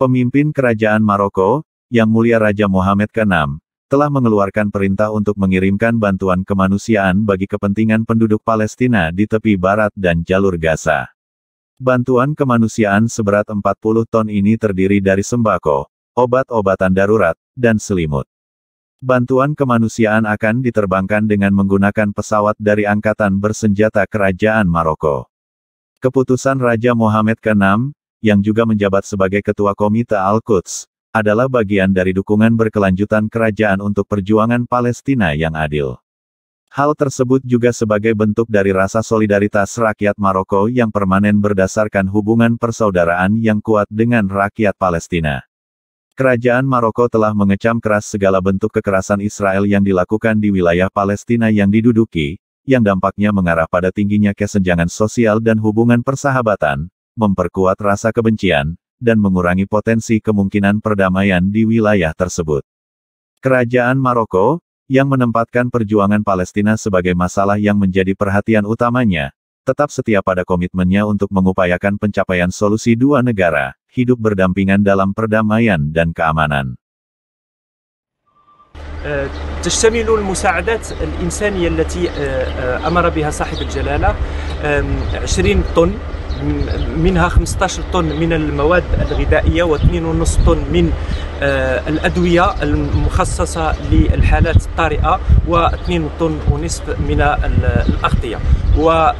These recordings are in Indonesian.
Pemimpin kerajaan Maroko, Yang Mulia Raja Mohamed VI, telah mengeluarkan perintah untuk mengirimkan bantuan kemanusiaan bagi kepentingan penduduk Palestina di tepi barat dan jalur Gaza. Bantuan kemanusiaan seberat 40 ton ini terdiri dari sembako, obat-obatan darurat, dan selimut. Bantuan kemanusiaan akan diterbangkan dengan menggunakan pesawat dari Angkatan Bersenjata Kerajaan Maroko. Keputusan Raja Mohamed VI, yang juga menjabat sebagai Ketua Komite Al-Quds, adalah bagian dari dukungan berkelanjutan kerajaan untuk perjuangan Palestina yang adil. Hal tersebut juga sebagai bentuk dari rasa solidaritas rakyat Maroko yang permanen berdasarkan hubungan persaudaraan yang kuat dengan rakyat Palestina. Kerajaan Maroko telah mengecam keras segala bentuk kekerasan Israel yang dilakukan di wilayah Palestina yang diduduki, yang dampaknya mengarah pada tingginya kesenjangan sosial dan hubungan persahabatan, memperkuat rasa kebencian, dan mengurangi potensi kemungkinan perdamaian di wilayah tersebut. Kerajaan Maroko, yang menempatkan perjuangan Palestina sebagai masalah yang menjadi perhatian utamanya, tetap setia pada komitmennya untuk mengupayakan pencapaian solusi dua negara, hidup berdampingan dalam perdamaian dan keamanan. تشتمل المساعدات الإنسانية التي أمر بها صاحب الجلالة 20 طن منها 15 طن من المواد الغذائية و2.5 طن من آه، الأدوية المخصصة للحالات الطارئة و2 طن ونصف من الأغطية وبعد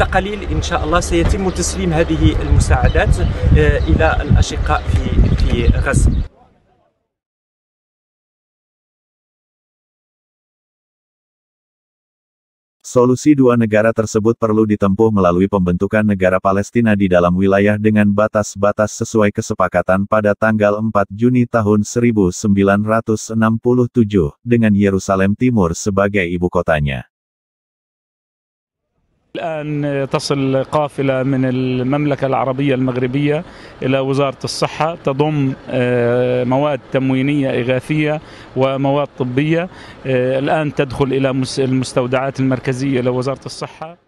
آه، آه، قليل إن شاء الله سيتم تسليم هذه المساعدات إلى الأشقاء في في غزة Solusi dua negara tersebut perlu ditempuh melalui pembentukan negara Palestina di dalam wilayah dengan batas-batas sesuai kesepakatan pada tanggal 4 Juni tahun 1967, dengan Yerusalem Timur sebagai ibu kotanya. الآن تصل قافلة من المملكة العربية المغربية إلى وزارة الصحة تضم آه، مواد تموينية إغاثية ومواد طبية آه، الآن تدخل إلى المستودعات المركزية لوزارة الصحة